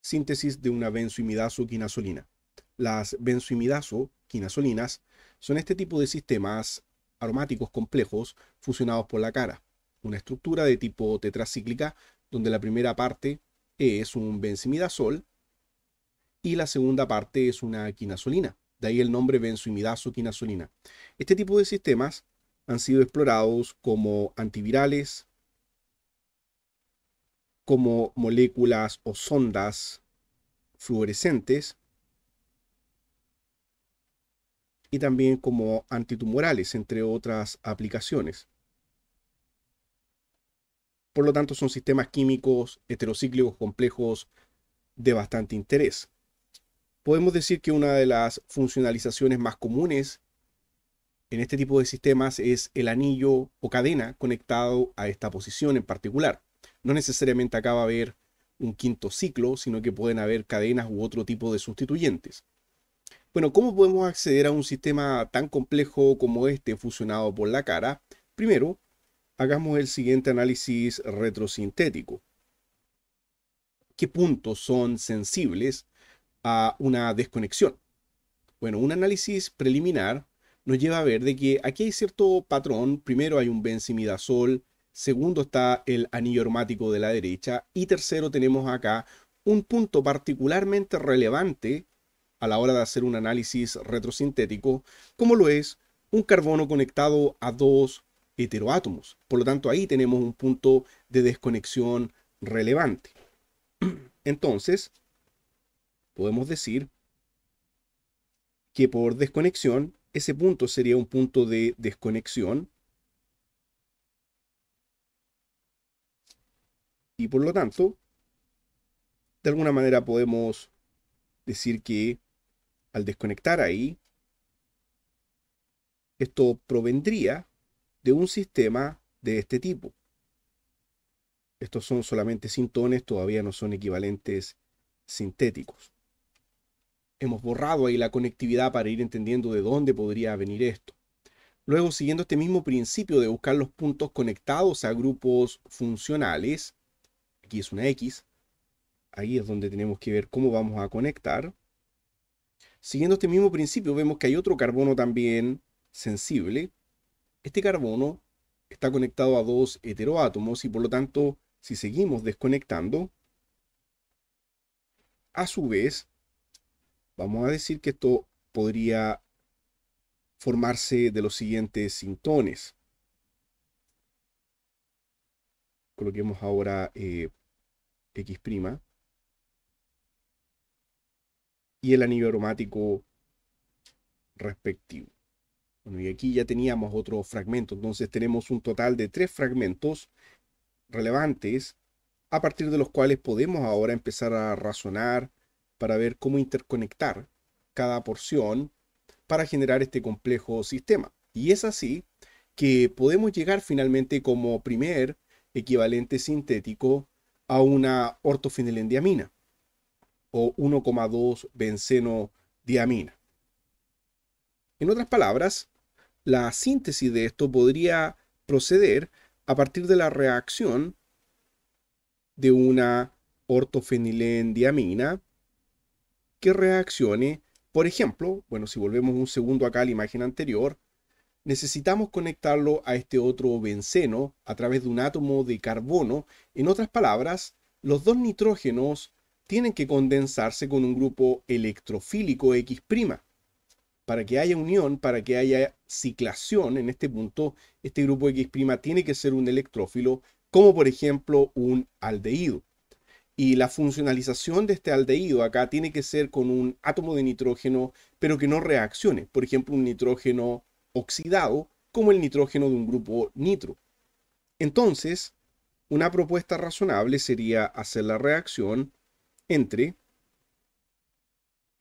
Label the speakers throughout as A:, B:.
A: síntesis de una benzoimidazoquinasolina. Las benzoimidazo-quinasolinas son este tipo de sistemas aromáticos complejos fusionados por la cara, una estructura de tipo tetracíclica donde la primera parte es un benzimidazol y la segunda parte es una quinasolina, de ahí el nombre quinasolina. Este tipo de sistemas han sido explorados como antivirales, como moléculas o sondas fluorescentes y también como antitumorales, entre otras aplicaciones. Por lo tanto, son sistemas químicos heterocíclicos complejos de bastante interés. Podemos decir que una de las funcionalizaciones más comunes en este tipo de sistemas es el anillo o cadena conectado a esta posición en particular. No necesariamente acaba va a haber un quinto ciclo, sino que pueden haber cadenas u otro tipo de sustituyentes. Bueno, ¿cómo podemos acceder a un sistema tan complejo como este fusionado por la cara? Primero, hagamos el siguiente análisis retrosintético. ¿Qué puntos son sensibles a una desconexión? Bueno, un análisis preliminar nos lleva a ver de que aquí hay cierto patrón. Primero hay un benzimidazol Segundo está el anillo aromático de la derecha. Y tercero tenemos acá un punto particularmente relevante a la hora de hacer un análisis retrosintético, como lo es un carbono conectado a dos heteroátomos. Por lo tanto, ahí tenemos un punto de desconexión relevante. Entonces, podemos decir que por desconexión, ese punto sería un punto de desconexión Y por lo tanto, de alguna manera podemos decir que al desconectar ahí, esto provendría de un sistema de este tipo. Estos son solamente sintones, todavía no son equivalentes sintéticos. Hemos borrado ahí la conectividad para ir entendiendo de dónde podría venir esto. Luego, siguiendo este mismo principio de buscar los puntos conectados a grupos funcionales, Aquí es una X. Ahí es donde tenemos que ver cómo vamos a conectar. Siguiendo este mismo principio, vemos que hay otro carbono también sensible. Este carbono está conectado a dos heteroátomos y por lo tanto, si seguimos desconectando, a su vez, vamos a decir que esto podría formarse de los siguientes sintones. Coloquemos ahora eh, X', y el anillo aromático respectivo. Bueno, y aquí ya teníamos otro fragmento, entonces tenemos un total de tres fragmentos relevantes a partir de los cuales podemos ahora empezar a razonar para ver cómo interconectar cada porción para generar este complejo sistema. Y es así que podemos llegar finalmente como primer equivalente sintético a una ortofenilendiamina o 1,2 benzenodiamina. En otras palabras, la síntesis de esto podría proceder a partir de la reacción de una ortofenilendiamina que reaccione, por ejemplo, bueno, si volvemos un segundo acá a la imagen anterior, necesitamos conectarlo a este otro benceno a través de un átomo de carbono. En otras palabras, los dos nitrógenos tienen que condensarse con un grupo electrofílico X'. Para que haya unión, para que haya ciclación en este punto, este grupo X' tiene que ser un electrófilo, como por ejemplo un aldehído. Y la funcionalización de este aldehído acá tiene que ser con un átomo de nitrógeno, pero que no reaccione. Por ejemplo, un nitrógeno oxidado como el nitrógeno de un grupo nitro. Entonces, una propuesta razonable sería hacer la reacción entre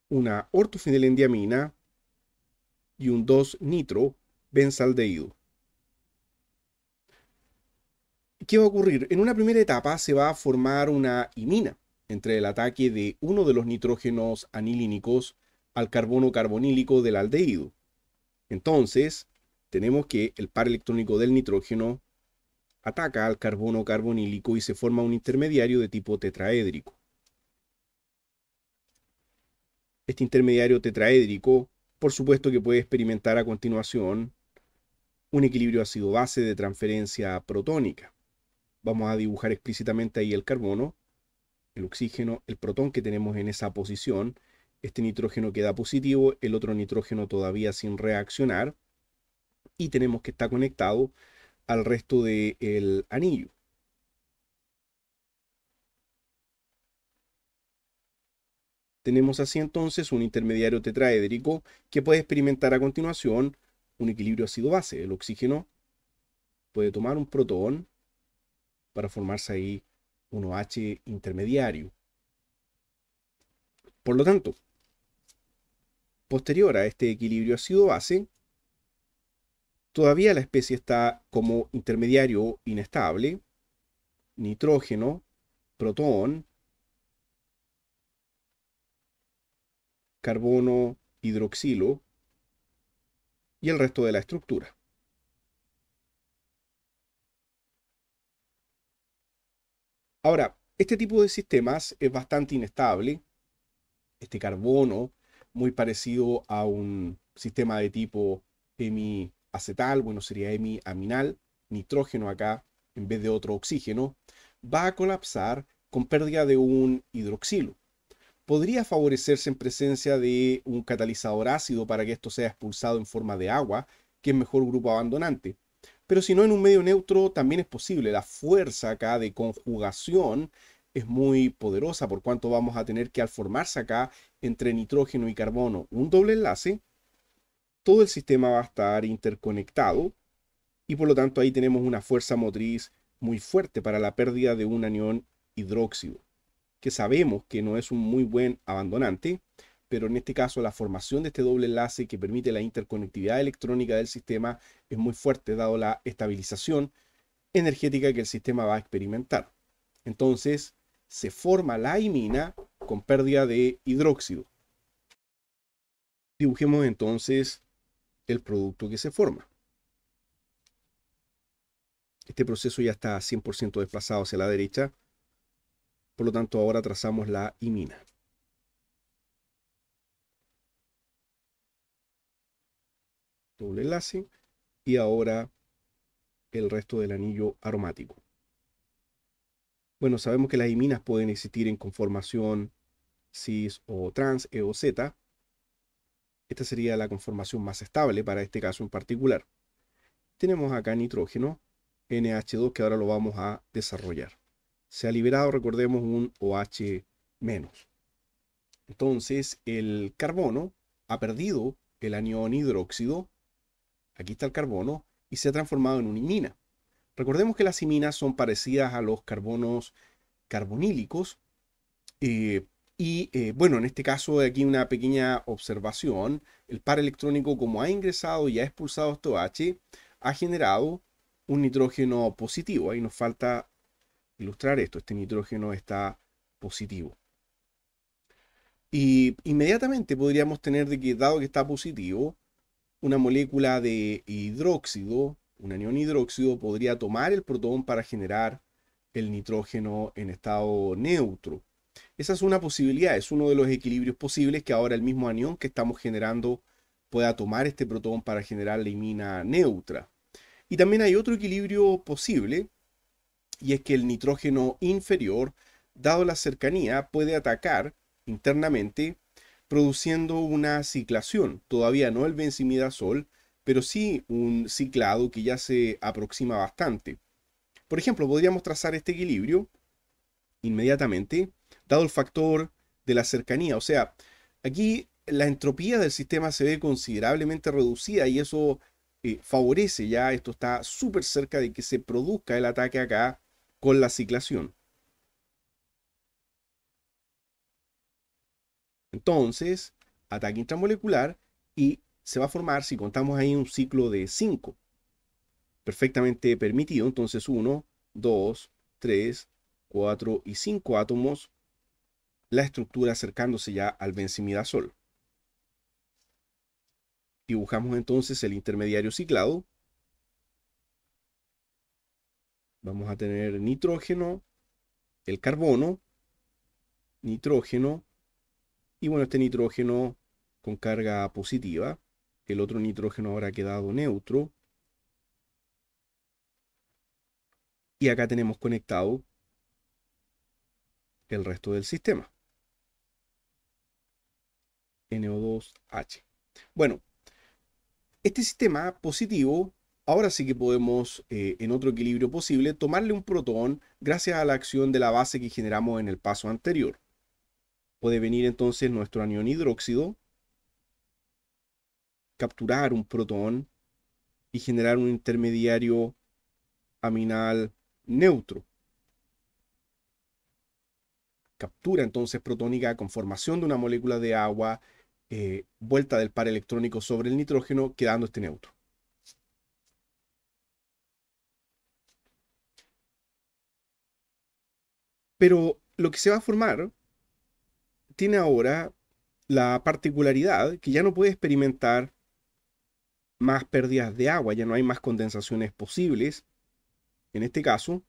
A: una ortofenilendiamina y un 2-nitro benzaldehído. ¿Qué va a ocurrir? En una primera etapa se va a formar una imina entre el ataque de uno de los nitrógenos anilínicos al carbono carbonílico del aldehído. Entonces, tenemos que el par electrónico del nitrógeno ataca al carbono carbonílico y se forma un intermediario de tipo tetraédrico. Este intermediario tetraédrico, por supuesto que puede experimentar a continuación un equilibrio ácido-base de transferencia protónica. Vamos a dibujar explícitamente ahí el carbono, el oxígeno, el protón que tenemos en esa posición este nitrógeno queda positivo, el otro nitrógeno todavía sin reaccionar y tenemos que estar conectado al resto del anillo. Tenemos así entonces un intermediario tetraédrico que puede experimentar a continuación un equilibrio ácido-base. El oxígeno puede tomar un protón para formarse ahí un OH intermediario. Por lo tanto, posterior a este equilibrio ácido-base, todavía la especie está como intermediario inestable, nitrógeno, protón, carbono, hidroxilo y el resto de la estructura. Ahora, este tipo de sistemas es bastante inestable. Este carbono muy parecido a un sistema de tipo hemiacetal, bueno, sería hemiaminal, nitrógeno acá en vez de otro oxígeno, va a colapsar con pérdida de un hidroxilo. Podría favorecerse en presencia de un catalizador ácido para que esto sea expulsado en forma de agua, que es mejor grupo abandonante. Pero si no en un medio neutro también es posible. La fuerza acá de conjugación es muy poderosa, por cuanto vamos a tener que al formarse acá entre nitrógeno y carbono un doble enlace, todo el sistema va a estar interconectado y por lo tanto ahí tenemos una fuerza motriz muy fuerte para la pérdida de un anión hidróxido, que sabemos que no es un muy buen abandonante, pero en este caso la formación de este doble enlace que permite la interconectividad electrónica del sistema es muy fuerte dado la estabilización energética que el sistema va a experimentar. Entonces, se forma la imina con pérdida de hidróxido. Dibujemos entonces el producto que se forma. Este proceso ya está 100% desplazado hacia la derecha, por lo tanto ahora trazamos la imina. Doble enlace y ahora el resto del anillo aromático. Bueno, sabemos que las iminas pueden existir en conformación cis o trans, E o Z. Esta sería la conformación más estable para este caso en particular. Tenemos acá nitrógeno, NH2, que ahora lo vamos a desarrollar. Se ha liberado, recordemos, un OH Entonces, el carbono ha perdido el anión hidróxido, aquí está el carbono, y se ha transformado en una imina. Recordemos que las iminas son parecidas a los carbonos carbonílicos. Eh, y eh, bueno, en este caso aquí una pequeña observación. El par electrónico como ha ingresado y ha expulsado esto H, ha generado un nitrógeno positivo. Ahí nos falta ilustrar esto. Este nitrógeno está positivo. Y inmediatamente podríamos tener de que, dado que está positivo, una molécula de hidróxido un anión hidróxido podría tomar el protón para generar el nitrógeno en estado neutro. Esa es una posibilidad, es uno de los equilibrios posibles que ahora el mismo anión que estamos generando pueda tomar este protón para generar la imina neutra. Y también hay otro equilibrio posible, y es que el nitrógeno inferior, dado la cercanía, puede atacar internamente produciendo una ciclación, todavía no el benzimidazol, pero sí un ciclado que ya se aproxima bastante. Por ejemplo, podríamos trazar este equilibrio inmediatamente, dado el factor de la cercanía. O sea, aquí la entropía del sistema se ve considerablemente reducida y eso eh, favorece ya, esto está súper cerca de que se produzca el ataque acá con la ciclación. Entonces, ataque intramolecular y se va a formar si contamos ahí un ciclo de 5. Perfectamente permitido, entonces 1, 2, 3, 4 y 5 átomos, la estructura acercándose ya al benzimidazol. Dibujamos entonces el intermediario ciclado. Vamos a tener nitrógeno, el carbono, nitrógeno, y bueno, este nitrógeno con carga positiva, el otro nitrógeno habrá quedado neutro. Y acá tenemos conectado el resto del sistema. NO2H. Bueno, este sistema positivo, ahora sí que podemos, eh, en otro equilibrio posible, tomarle un protón gracias a la acción de la base que generamos en el paso anterior. Puede venir entonces nuestro anión hidróxido, capturar un protón y generar un intermediario aminal neutro. Captura entonces protónica con formación de una molécula de agua, eh, vuelta del par electrónico sobre el nitrógeno, quedando este neutro. Pero lo que se va a formar tiene ahora la particularidad que ya no puede experimentar más pérdidas de agua, ya no hay más condensaciones posibles, en este caso,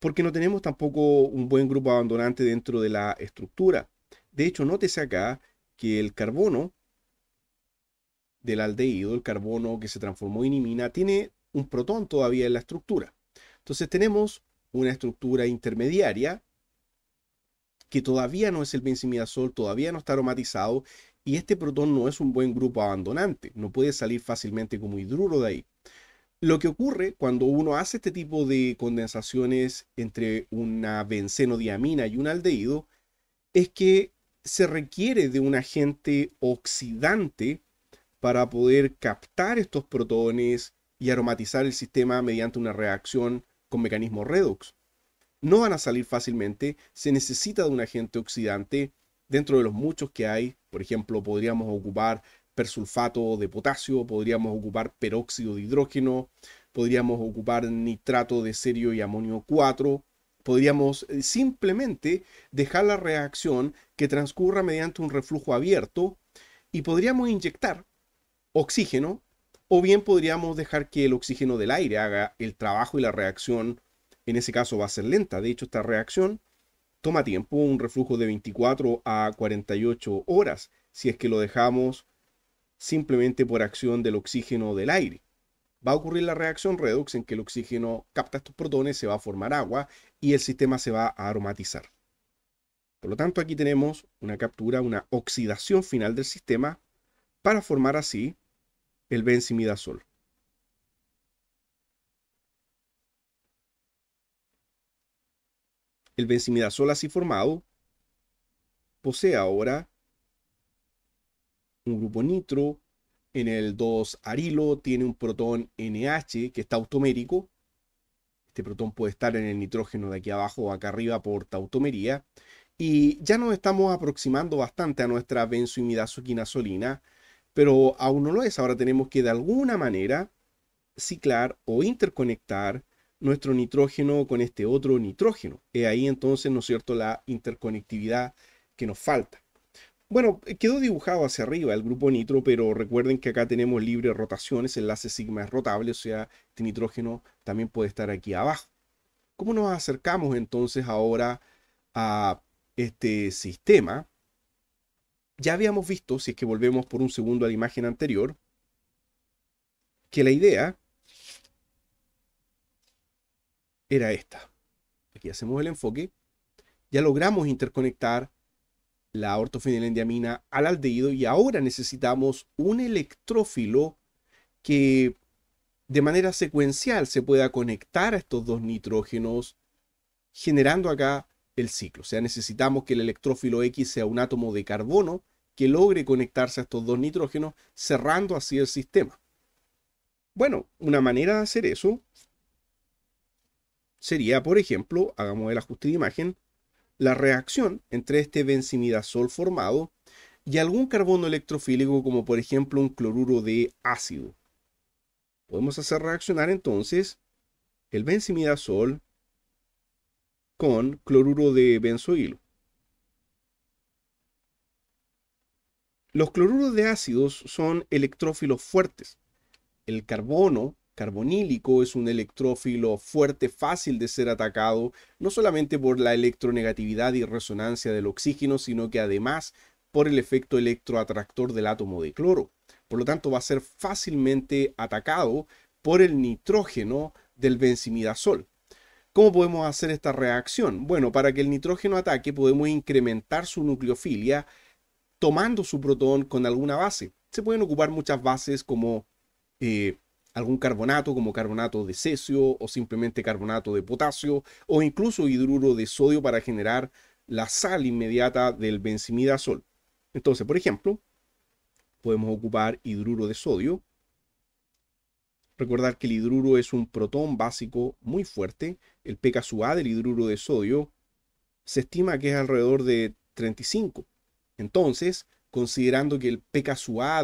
A: porque no tenemos tampoco un buen grupo abandonante dentro de la estructura. De hecho, nótese acá que el carbono del aldehído, el carbono que se transformó en imina, tiene un protón todavía en la estructura. Entonces tenemos una estructura intermediaria que todavía no es el benzimidazol, todavía no está aromatizado y este protón no es un buen grupo abandonante, no puede salir fácilmente como hidruro de ahí. Lo que ocurre cuando uno hace este tipo de condensaciones entre una benzenodiamina y un aldehído es que se requiere de un agente oxidante para poder captar estos protones y aromatizar el sistema mediante una reacción con mecanismo redox. No van a salir fácilmente, se necesita de un agente oxidante dentro de los muchos que hay por ejemplo, podríamos ocupar persulfato de potasio, podríamos ocupar peróxido de hidrógeno, podríamos ocupar nitrato de serio y amonio 4, podríamos eh, simplemente dejar la reacción que transcurra mediante un reflujo abierto y podríamos inyectar oxígeno o bien podríamos dejar que el oxígeno del aire haga el trabajo y la reacción, en ese caso va a ser lenta, de hecho esta reacción toma tiempo, un reflujo de 24 a 48 horas, si es que lo dejamos simplemente por acción del oxígeno del aire. Va a ocurrir la reacción redox en que el oxígeno capta estos protones, se va a formar agua y el sistema se va a aromatizar. Por lo tanto, aquí tenemos una captura, una oxidación final del sistema para formar así el benzimidazol. El benzimidazol así formado posee ahora un grupo nitro, en el 2-arilo tiene un protón NH que está tautomérico, Este protón puede estar en el nitrógeno de aquí abajo o acá arriba por tautomería. Y ya nos estamos aproximando bastante a nuestra benzimidazoquinasolina, pero aún no lo es. Ahora tenemos que de alguna manera ciclar o interconectar nuestro nitrógeno con este otro nitrógeno. Es ahí entonces, ¿no es cierto?, la interconectividad que nos falta. Bueno, quedó dibujado hacia arriba el grupo nitro, pero recuerden que acá tenemos libre rotación, ese enlace sigma es rotable, o sea, este nitrógeno también puede estar aquí abajo. ¿Cómo nos acercamos entonces ahora a este sistema? Ya habíamos visto, si es que volvemos por un segundo a la imagen anterior, que la idea era esta. Aquí hacemos el enfoque. Ya logramos interconectar la ortofenilendiamina al aldehído y ahora necesitamos un electrófilo que de manera secuencial se pueda conectar a estos dos nitrógenos generando acá el ciclo. O sea, necesitamos que el electrófilo X sea un átomo de carbono que logre conectarse a estos dos nitrógenos cerrando así el sistema. Bueno, una manera de hacer eso sería, por ejemplo, hagamos el ajuste de imagen, la reacción entre este benzimidazol formado y algún carbono electrofílico como por ejemplo un cloruro de ácido. Podemos hacer reaccionar entonces el benzimidazol con cloruro de benzoilo. Los cloruros de ácidos son electrófilos fuertes. El carbono Carbonílico es un electrófilo fuerte, fácil de ser atacado, no solamente por la electronegatividad y resonancia del oxígeno, sino que además por el efecto electroatractor del átomo de cloro. Por lo tanto, va a ser fácilmente atacado por el nitrógeno del benzimidazol. ¿Cómo podemos hacer esta reacción? Bueno, para que el nitrógeno ataque podemos incrementar su nucleofilia tomando su protón con alguna base. Se pueden ocupar muchas bases como eh, algún carbonato como carbonato de cesio o simplemente carbonato de potasio o incluso hidruro de sodio para generar la sal inmediata del benzimidazol. Entonces, por ejemplo, podemos ocupar hidruro de sodio. Recordar que el hidruro es un protón básico muy fuerte. El pKa del hidruro de sodio se estima que es alrededor de 35. Entonces, considerando que el pKa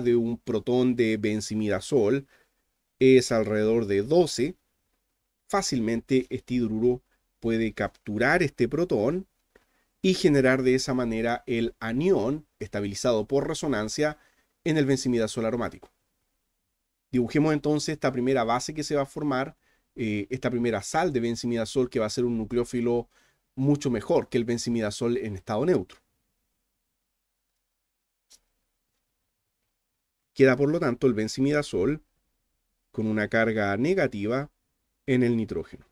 A: de un protón de benzimidazol es alrededor de 12, fácilmente este hidruro puede capturar este protón y generar de esa manera el anión estabilizado por resonancia en el benzimidazol aromático. Dibujemos entonces esta primera base que se va a formar, eh, esta primera sal de benzimidazol que va a ser un nucleófilo mucho mejor que el benzimidazol en estado neutro. Queda por lo tanto el benzimidazol con una carga negativa en el nitrógeno.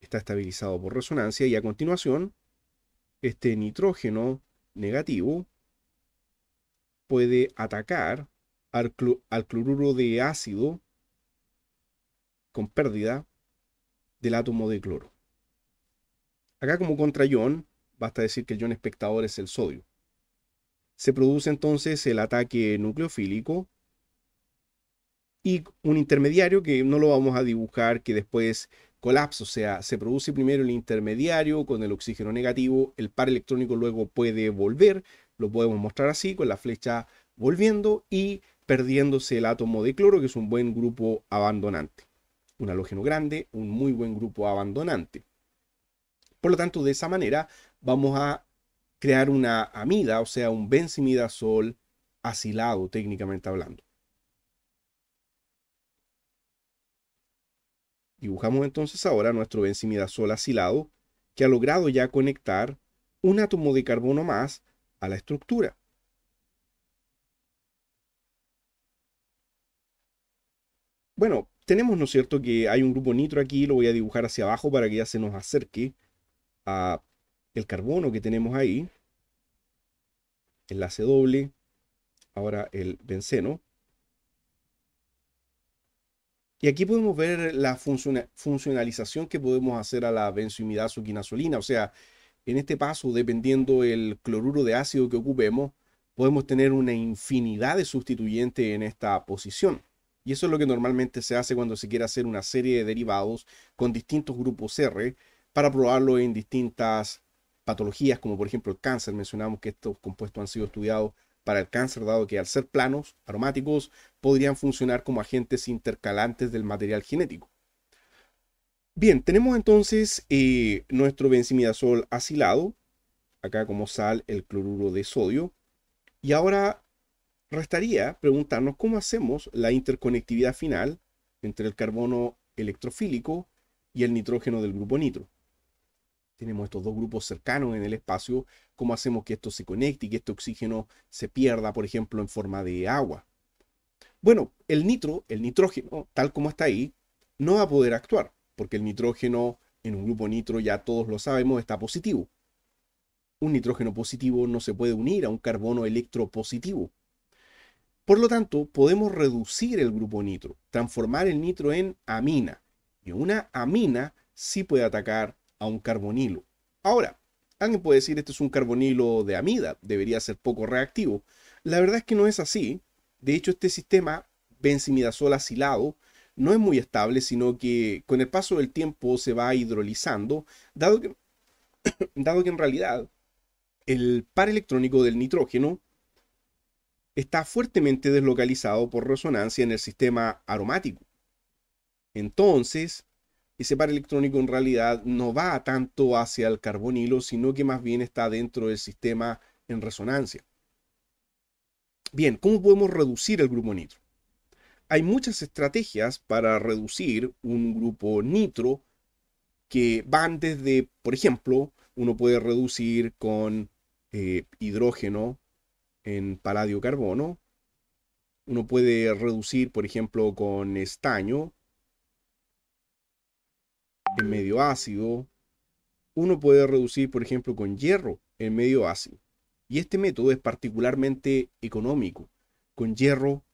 A: Está estabilizado por resonancia y a continuación, este nitrógeno negativo puede atacar al, cloruro de ácido con pérdida del átomo de cloro. Acá como ion, basta decir que el ion espectador es el sodio. Se produce entonces el ataque nucleofílico y un intermediario que no lo vamos a dibujar, que después colapsa, o sea, se produce primero el intermediario con el oxígeno negativo, el par electrónico luego puede volver, lo podemos mostrar así, con la flecha volviendo y perdiéndose el átomo de cloro, que es un buen grupo abandonante. Un halógeno grande, un muy buen grupo abandonante. Por lo tanto, de esa manera vamos a crear una amida, o sea, un benzimidazol acilado técnicamente hablando. Dibujamos entonces ahora nuestro benzimidazol acilado, que ha logrado ya conectar un átomo de carbono más a la estructura. Bueno, tenemos, ¿no es cierto?, que hay un grupo nitro aquí, lo voy a dibujar hacia abajo para que ya se nos acerque a el carbono que tenemos ahí. Enlace doble, ahora el benceno. Y aquí podemos ver la funcionalización que podemos hacer a la benzoimidazoquinazolina. O sea, en este paso, dependiendo el cloruro de ácido que ocupemos, podemos tener una infinidad de sustituyentes en esta posición. Y eso es lo que normalmente se hace cuando se quiere hacer una serie de derivados con distintos grupos R para probarlo en distintas patologías, como por ejemplo el cáncer. Mencionamos que estos compuestos han sido estudiados para el cáncer, dado que al ser planos, aromáticos, podrían funcionar como agentes intercalantes del material genético. Bien, tenemos entonces eh, nuestro benzimidazol acilado, acá como sal el cloruro de sodio, y ahora restaría preguntarnos cómo hacemos la interconectividad final entre el carbono electrofílico y el nitrógeno del grupo nitro tenemos estos dos grupos cercanos en el espacio, cómo hacemos que esto se conecte y que este oxígeno se pierda, por ejemplo, en forma de agua. Bueno, el nitro, el nitrógeno, tal como está ahí, no va a poder actuar, porque el nitrógeno en un grupo nitro, ya todos lo sabemos, está positivo. Un nitrógeno positivo no se puede unir a un carbono electropositivo. Por lo tanto, podemos reducir el grupo nitro, transformar el nitro en amina. Y una amina sí puede atacar a un carbonilo. Ahora, alguien puede decir esto es un carbonilo de amida, debería ser poco reactivo. La verdad es que no es así. De hecho, este sistema benzimidazol acilado no es muy estable, sino que con el paso del tiempo se va hidrolizando, dado que, dado que en realidad el par electrónico del nitrógeno está fuertemente deslocalizado por resonancia en el sistema aromático. Entonces, ese par electrónico en realidad no va tanto hacia el carbonilo, sino que más bien está dentro del sistema en resonancia. Bien, ¿cómo podemos reducir el grupo nitro? Hay muchas estrategias para reducir un grupo nitro que van desde, por ejemplo, uno puede reducir con eh, hidrógeno en paladio carbono. uno puede reducir, por ejemplo, con estaño, en medio ácido, uno puede reducir, por ejemplo, con hierro en medio ácido. Y este método es particularmente económico. Con hierro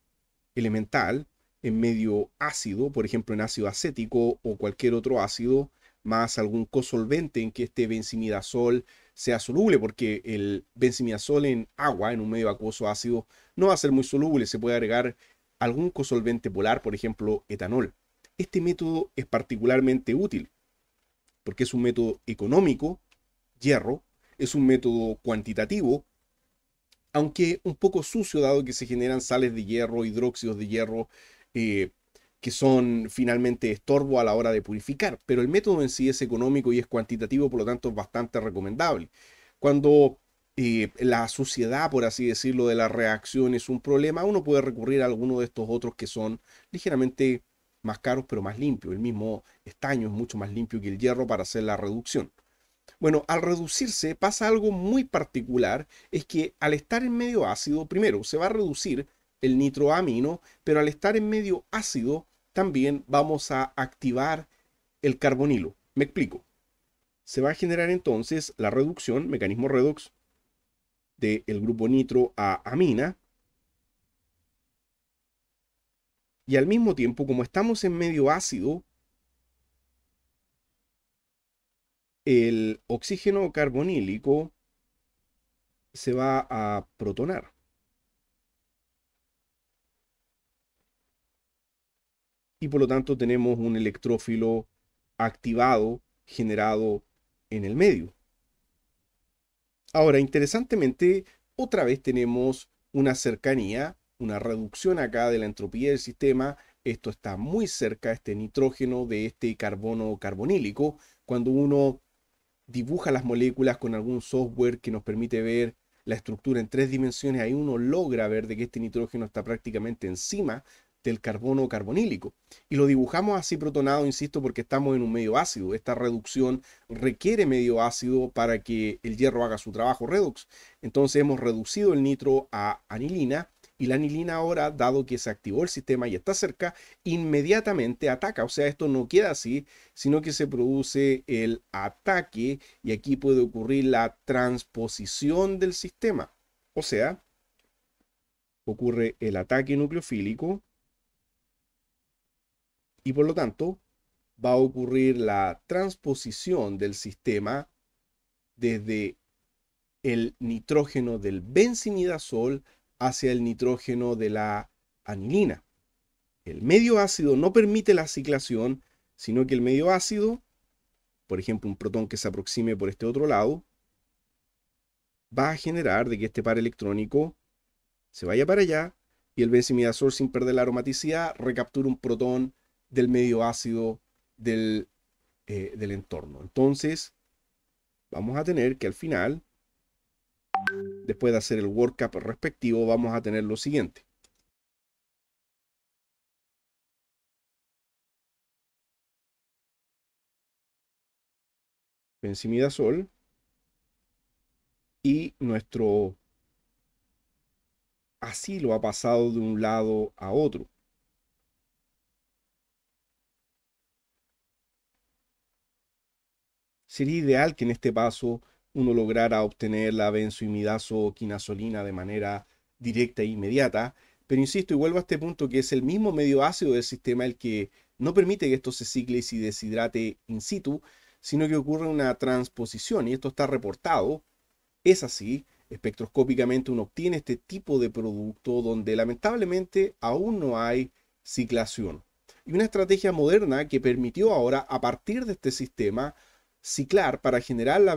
A: elemental, en medio ácido, por ejemplo, en ácido acético o cualquier otro ácido, más algún cosolvente en que este benzimidazol sea soluble, porque el benzimidazol en agua, en un medio acuoso ácido, no va a ser muy soluble. Se puede agregar algún cosolvente polar, por ejemplo, etanol. Este método es particularmente útil porque es un método económico, hierro, es un método cuantitativo, aunque un poco sucio dado que se generan sales de hierro, hidróxidos de hierro, eh, que son finalmente estorbo a la hora de purificar, pero el método en sí es económico y es cuantitativo, por lo tanto es bastante recomendable. Cuando eh, la suciedad, por así decirlo, de la reacción es un problema, uno puede recurrir a alguno de estos otros que son ligeramente más caros pero más limpio, El mismo estaño es mucho más limpio que el hierro para hacer la reducción. Bueno, al reducirse pasa algo muy particular, es que al estar en medio ácido, primero se va a reducir el nitroamino, pero al estar en medio ácido también vamos a activar el carbonilo. Me explico. Se va a generar entonces la reducción, mecanismo redox, del grupo nitro a amina, Y al mismo tiempo, como estamos en medio ácido, el oxígeno carbonílico se va a protonar. Y por lo tanto tenemos un electrófilo activado generado en el medio. Ahora, interesantemente, otra vez tenemos una cercanía una reducción acá de la entropía del sistema. Esto está muy cerca, este nitrógeno, de este carbono carbonílico. Cuando uno dibuja las moléculas con algún software que nos permite ver la estructura en tres dimensiones, ahí uno logra ver de que este nitrógeno está prácticamente encima del carbono carbonílico. Y lo dibujamos así protonado, insisto, porque estamos en un medio ácido. Esta reducción requiere medio ácido para que el hierro haga su trabajo redox. Entonces hemos reducido el nitro a anilina y la anilina ahora, dado que se activó el sistema y está cerca, inmediatamente ataca. O sea, esto no queda así, sino que se produce el ataque y aquí puede ocurrir la transposición del sistema. O sea, ocurre el ataque nucleofílico y por lo tanto va a ocurrir la transposición del sistema desde el nitrógeno del benzinidazol hacia el nitrógeno de la anilina. El medio ácido no permite la ciclación, sino que el medio ácido, por ejemplo, un protón que se aproxime por este otro lado, va a generar de que este par electrónico se vaya para allá y el benzimidazol sin perder la aromaticidad recaptura un protón del medio ácido del eh, entorno. Entonces, vamos a tener que al final después de hacer el workup respectivo, vamos a tener lo siguiente. Sol. y nuestro ...así lo ha pasado de un lado a otro. Sería ideal que en este paso uno lograra obtener la benzoimidazoquinasolina de manera directa e inmediata. Pero insisto, y vuelvo a este punto que es el mismo medio ácido del sistema el que no permite que esto se cicle y se deshidrate in situ, sino que ocurre una transposición, y esto está reportado. Es así, espectroscópicamente uno obtiene este tipo de producto donde lamentablemente aún no hay ciclación. Y una estrategia moderna que permitió ahora, a partir de este sistema, Ciclar para generar la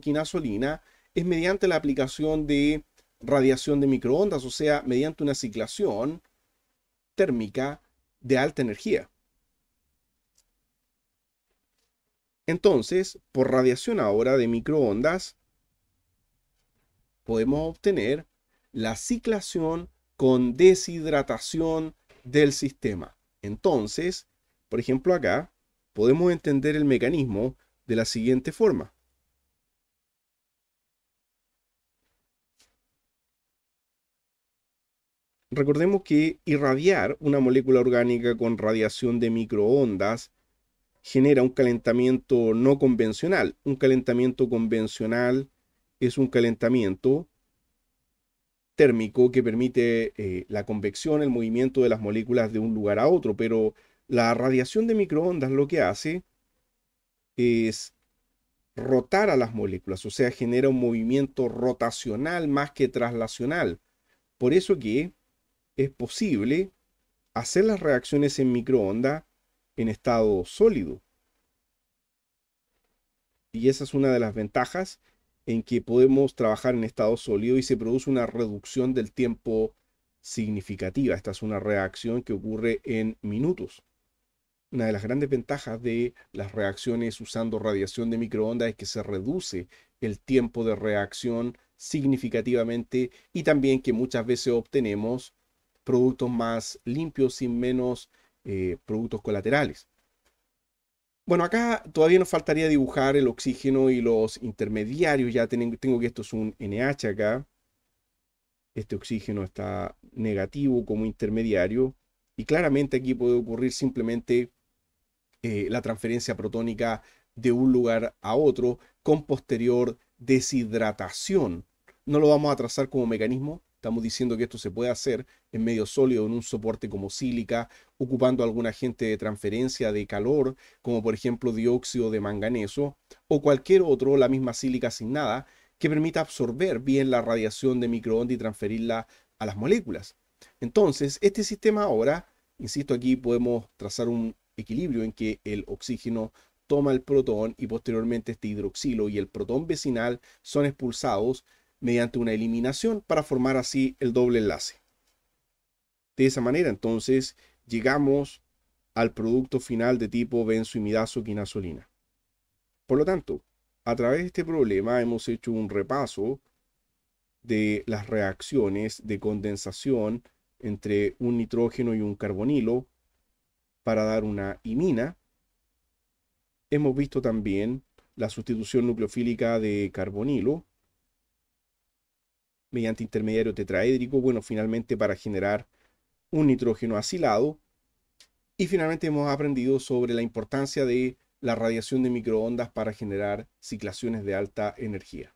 A: quinazolina es mediante la aplicación de radiación de microondas, o sea, mediante una ciclación térmica de alta energía. Entonces, por radiación ahora de microondas, podemos obtener la ciclación con deshidratación del sistema. Entonces, por ejemplo acá, podemos entender el mecanismo de la siguiente forma. Recordemos que irradiar una molécula orgánica con radiación de microondas genera un calentamiento no convencional. Un calentamiento convencional es un calentamiento térmico que permite eh, la convección, el movimiento de las moléculas de un lugar a otro, pero la radiación de microondas lo que hace es rotar a las moléculas, o sea, genera un movimiento rotacional más que traslacional. Por eso que es posible hacer las reacciones en microondas en estado sólido. Y esa es una de las ventajas en que podemos trabajar en estado sólido y se produce una reducción del tiempo significativa. Esta es una reacción que ocurre en minutos. Una de las grandes ventajas de las reacciones usando radiación de microondas es que se reduce el tiempo de reacción significativamente y también que muchas veces obtenemos productos más limpios sin menos eh, productos colaterales. Bueno, acá todavía nos faltaría dibujar el oxígeno y los intermediarios. Ya tengo, tengo que esto es un NH acá. Este oxígeno está negativo como intermediario. Y claramente aquí puede ocurrir simplemente eh, la transferencia protónica de un lugar a otro con posterior deshidratación. No lo vamos a trazar como mecanismo, estamos diciendo que esto se puede hacer en medio sólido, en un soporte como sílica, ocupando algún agente de transferencia de calor, como por ejemplo dióxido de manganeso, o cualquier otro, la misma sílica asignada, que permita absorber bien la radiación de microondas y transferirla a las moléculas. Entonces, este sistema ahora, insisto, aquí podemos trazar un, equilibrio en que el oxígeno toma el protón y posteriormente este hidroxilo y el protón vecinal son expulsados mediante una eliminación para formar así el doble enlace. De esa manera entonces llegamos al producto final de tipo benzoimidazo Por lo tanto, a través de este problema hemos hecho un repaso de las reacciones de condensación entre un nitrógeno y un carbonilo, para dar una imina. Hemos visto también la sustitución nucleofílica de carbonilo mediante intermediario tetraédrico, bueno, finalmente para generar un nitrógeno acilado. Y finalmente hemos aprendido sobre la importancia de la radiación de microondas para generar ciclaciones de alta energía.